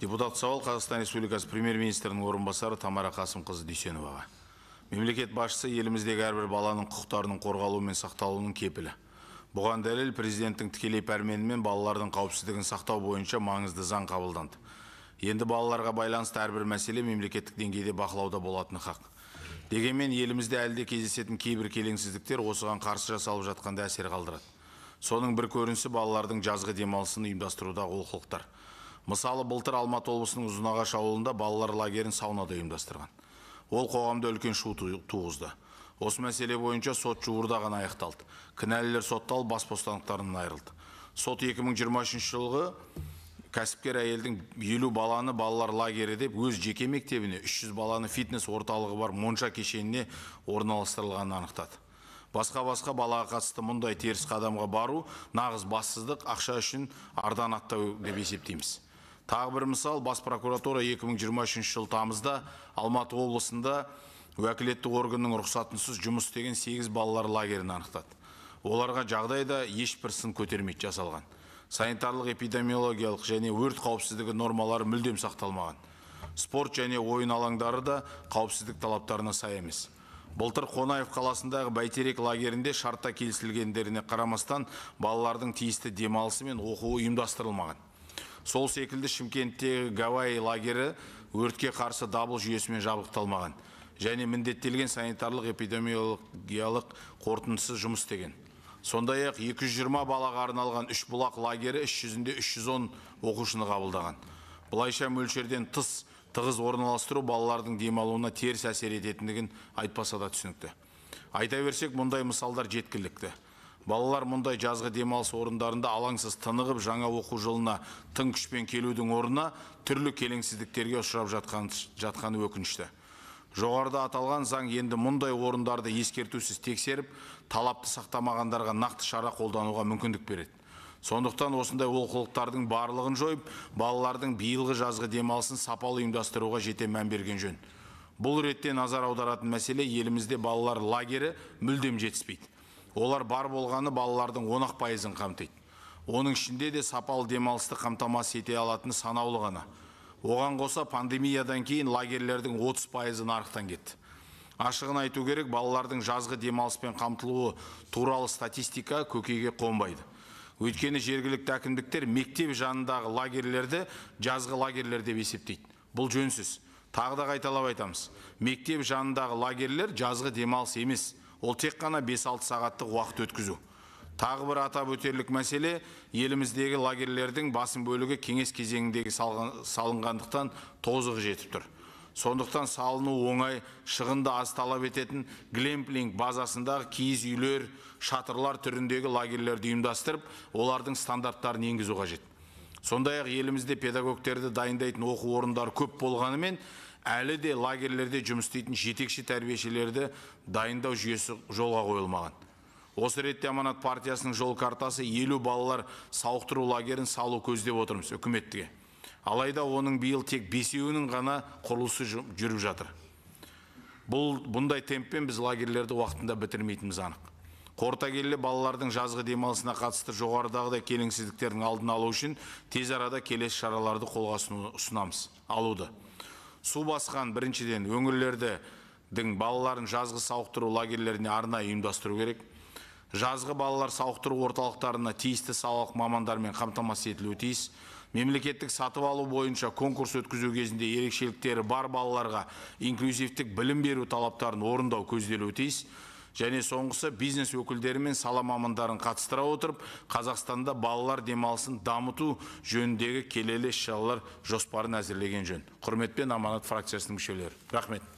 депутат сауал қазақстан республикасы премьер министрінің орынбасары тамара қасымқызы дүйсеноваға мемлекет басшысы еліміздегі әрбір баланың құқықтарының қорғалуы мен сақталуының кепілі бұған дәлел президенттің тікелей пәрменімен балалардың қауіпсіздігін сақтау бойынша маңызды заң қабылданды енді балаларға байланысты әрбір мәселе мемлекеттік деңгейде бақылауда болатыны хақ дегенмен елімізде әлі де кездесетін кейбір келеңсіздіктер осыған қарсы жасалып жатқанда әсер қалдырады соның бір көрінісі балалардың жазғы демалысын ұйымдастырудағы олқылықтар мысалы былтыр алматы облысының ұзынағаш ауылында балалар лагерін саунада ұйымдастырған ол қоғамда үлкен шу туғызды осы мәселе бойынша сот жуырда ғана аяқталды кінәлілер соттал бас бостандықтарынан айырылды сот 2023 жылғы кәсіпкер әйелдің елу баланы балалар лагері деп өз жеке мектебіне 300 баланы фитнес орталығы бар монша кешеніне орналастырылғанын анықтады басқа басқа балаға қатысты мұндай теріс қадамға бару нағыз бассыздық ақша үшін ардан аттау деп есептейміз тағы бір мысал бас прокуратура екі мың жиырма үшінші жылы тамызда алматы облысында уәкілетті органның рұқсатынсыз жұмыс істеген сегіз балалар лагерін анықтады оларға жағдай да ешбір сын көтермейді жасалған санитарлық эпидемиологиялық және өрт қауіпсіздігі нормалары мүлдем сақталмаған спорт және ойын алаңдары да қауіпсіздік талаптарына сай емес былтыр қонаев қаласындағы бәйтерек лагерінде шартта келісілгендеріне қарамастан балалардың тиісті демалысы мен оқуы ұйымдастырылмаған сол секілді шымкенттегі гавай лагері өртке қарсы дабыл жүйесімен жабдықталмаған және міндеттелген санитарлық эпидемиологиялық қорытындысыз жұмыс істеген сондай ақ екі жүз жиырма балаға арналған үш бұлақ лагері іс жүзінде үш жүз он оқушыны қабылдаған былайша мөлшерден тыс тығыз орналастыру балалардың демалуына теріс әсер ететіндігін айтпаса да түсінікті айта берсек мұндай мысалдар жеткілікті балалар мұндай жазғы демалыс орындарында алаңсыз тынығып жаңа оқу жылына тың күшпен келудің орнына түрлі келеңсіздіктерге ұшырап жатқан, жатқаны өкінішті жоғарыда аталған заң енді мұндай орындарды ескертусіз тексеріп талапты сақтамағандарға нақты шара қолдануға мүмкіндік береді сондықтан осындай олқылықтардың барлығын жойып балалардың биылғы жазғы демалысын сапалы ұйымдастыруға жете мән берген жөн бұл ретте назар аударатын мәселе елімізде балалар лагері мүлдем жетіспейді олар бар болғаны балалардың он ақ пайызын қамтиды оның ішінде де сапалы демалысты қамтамасыз ете алатын санаулы ғана оған қоса пандемиядан кейін лагерлердің отыз пайызы нарықтан кетті ашығын айту керек балалардың жазғы демалыспен қамтылуы туралы статистика көкейге қонбайды өйткені жергілікті әкімдіктер мектеп жанындағы лагерлерді жазғы лагерлер деп есептейді бұл жөнсіз тағы да қайталап айтамыз мектеп жанындағы лагерлер жазғы демалыс емес ол тек қана бес 6 сағаттық уақыт өткізу тағы бір атап өтерлік мәселе еліміздегі лагерлердің басым бөлігі кеңес кезеңіндегі салынғандықтан тозығы жетіп тұр сондықтан салыну оңай шығынды аз талап ететін Глемплинг базасындағы киіз үйлер шатырлар түріндегі лагерлерді ұйымдастырып олардың стандарттарын енгізу қажет сондай ақ елімізде педагогтерді дайындайтын оқу орындары көп болғанымен әлі де лагерлерде жұмыс істейтін жетекші тәрбиешілерді дайындау жүйесі жолға қойылмаған осы ретте аманат партиясының жол картасы елу балалар сауықтыру лагерін салу көздеп отырмыз үкіметке алайда оның биыл тек бесеуінің ғана құрылысы жүріп жатыр бұл бұндай темппен біз лагерлерді уақытында бітірмейтініміз анық қорыта келе балалардың жазғы демалысына қатысты жоғарыдағыдай келеңсіздіктердің алдын алу үшін тез арада келесі шараларды қолға ұсынамыз алуды су басқан біріншіден өңірлердің балаларын жазғы сауықтыру лагерлеріне арнайы ұйымдастыру керек жазғы балалар сауықтыру орталықтарына тиісті салалық мамандармен қамтамасыз етілуі тиіс мемлекеттік сатып алу бойынша конкурс өткізу кезінде ерекшеліктері бар балаларға инклюзивтік білім беру талаптарын орындау көзделуі тиіс және соңғысы бизнес өкілдері мен сала мамандарын қатыстыра отырып қазақстанда балалар демалысын дамыту жөніндегі келелі іс шаралар жоспарын әзірлеген жөн құрметпен аманат фракциясының мүшелері рахмет